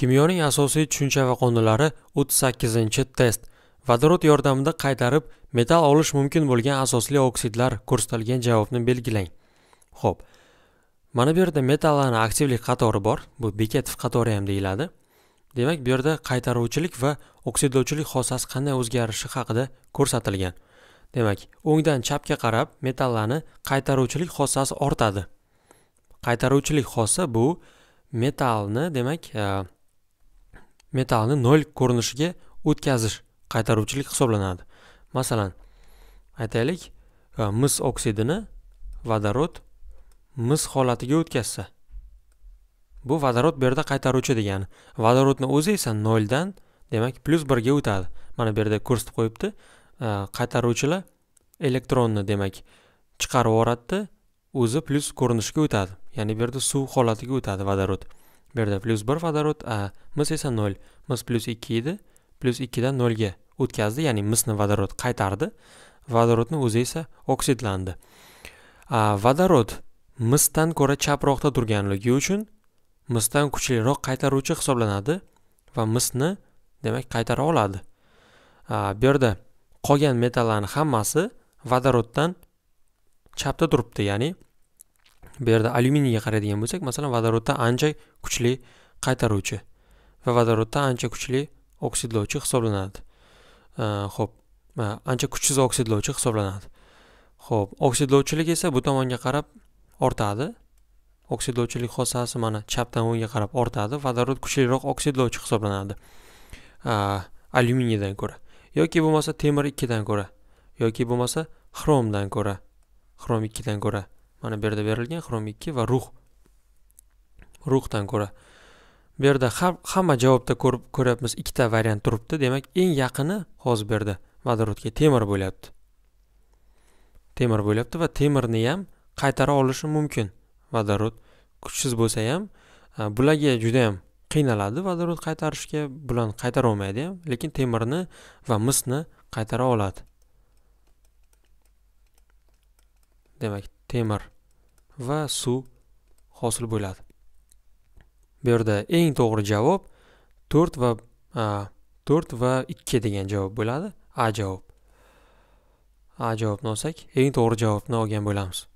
kimyoning asosiy tushuncha va qonunlari 38 test vodorod yordamida qaytarib metal olish mumkin bo'lgan asosli oksidlar ko'rsatilgan javobni belgilang Xo'p. mana bu yerda metallarni aktivlik qatori bor bu bekatov qatori ham deyiladi demak bu yerda qaytaruvchilik va oksidlovchilik xossasi qanday o'zgarishi haqida ko'rsatilgan demak o'ngdan chapga qarab metallarni qaytaruvchilik xossasi ortadi qaytaruvchilik xossa bu metalni demak e, metalni nol ko'rinishiga o'tkazish qaytaruvchilik hisoblanadi masalan aytaylik e, mis oksidini vodorod mis holatiga o'tkazsa bu vodorod bu yerda qaytaruvchi degani vodorodni o'zi esa noldan demak plyus birga o'tadi mana bu yerda ko'rsatib qo'yibdi e, qaytaruvchilar elektronni demak chiqarib yuboradida o'zi plyus ko'rinishga o'tadi ya'ni bu yerda suv holatiga o'tadi vodorod bu yerda plyus bir vodorod a mis esa nol mis plyus ikki edi dan 0 ga o'tkazdi ya'ni misni vodorod qaytardi vodorodni o'zi esa oksidlandi A vodorod misdan ko'ra chaproqda turganligi uchun misdan kuchliroq qaytaruvchi hisoblanadi va misni demak qaytara oladi bu yerda qolgan metallarning hammasi vodoroddan chapda turibdi ya'ni bu yerda alyuminiyga qaraydigan bo'lsak masalan vodoroddan ancha kuchli qaytaruvchi va vodoroddan ancha kuchli oksidlovchi hisoblanadi ho'p ancha kuchsiz oksidlovchi hisoblanadi ho'p oksidlovchilik esa bu tomonga qarab ortadi oksidlovchilik xossasi mana chapdan o'ngga qarab ortadi vodorod kuchliroq oksidlovchi hisoblanadi alyuminiydan ko'ra yoki bo'lmasa temir ikkidan ko'ra yoki bo'lmasa xromdan ko'ra xrom ikkidan ko'ra mana bu yerda berilgan xrom ikki va ruh ruhdan ko'ra bu yerda hamma javobda ko'rib ko'ryapmiz ikkita variant turibdi demak eng yaqini hozir bu yerda vodorodga temir bo'lyapti temir bo'lyapti va temirni ham qaytara olishi mumkin vodorod kuchsiz bo'lsa ham bularga juda yam qiynaladi vodorod qaytarishga bularni qaytara olmaydi ham lekin temirni va misni qaytara oladi demak temir va suv hosil bo'ladi bu yerda eng to'g'ri javob to'rt va to'rt va ikki degan javob bo'ladi a javob a javobni olsak eng to'g'ri javobni olgan bo'lamiz